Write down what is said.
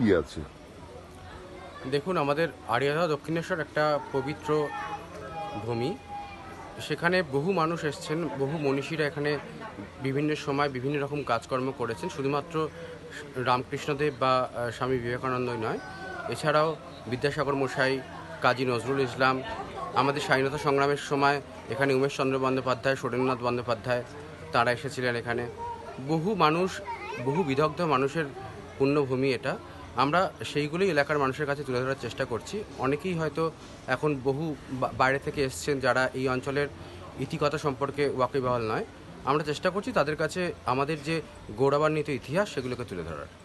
কি আছে দেখুন আমাদের আড়িয়াধা দক্ষিণেশ্বর একটা পবিত্র ভূমি সেখানে বহু মানুষ এসছেন বহু মনীষীরা এখানে বিভিন্ন সময় বিভিন্ন রকম কাজকর্ম করেছেন শুধুমাত্র রামকৃষ্ণদেব বা স্বামী বিবেকানন্দই নয় এছাড়াও বিদ্যাসাগর মশাই কাজী নজরুল ইসলাম আমাদের স্বাধীনতা সংগ্রামের সময় এখানে উমেশচন্দ্র বন্দ্যোপাধ্যায় সুরেন্দ্রনাথ বন্দ্যোপাধ্যায় তারা এসেছিলেন এখানে বহু মানুষ বহু বিদগ্ধ মানুষের পুণ্যভূমি এটা আমরা সেইগুলোই এলাকার মানুষের কাছে তুলে ধরার চেষ্টা করছি অনেকেই হয়তো এখন বহু বাইরে থেকে এসছেন যারা এই অঞ্চলের ইতিকথা সম্পর্কে ওয়াকিবহাল নয় আমরা চেষ্টা করছি তাদের কাছে আমাদের যে গৌরবান্বিত ইতিহাস সেগুলোকে তুলে ধরার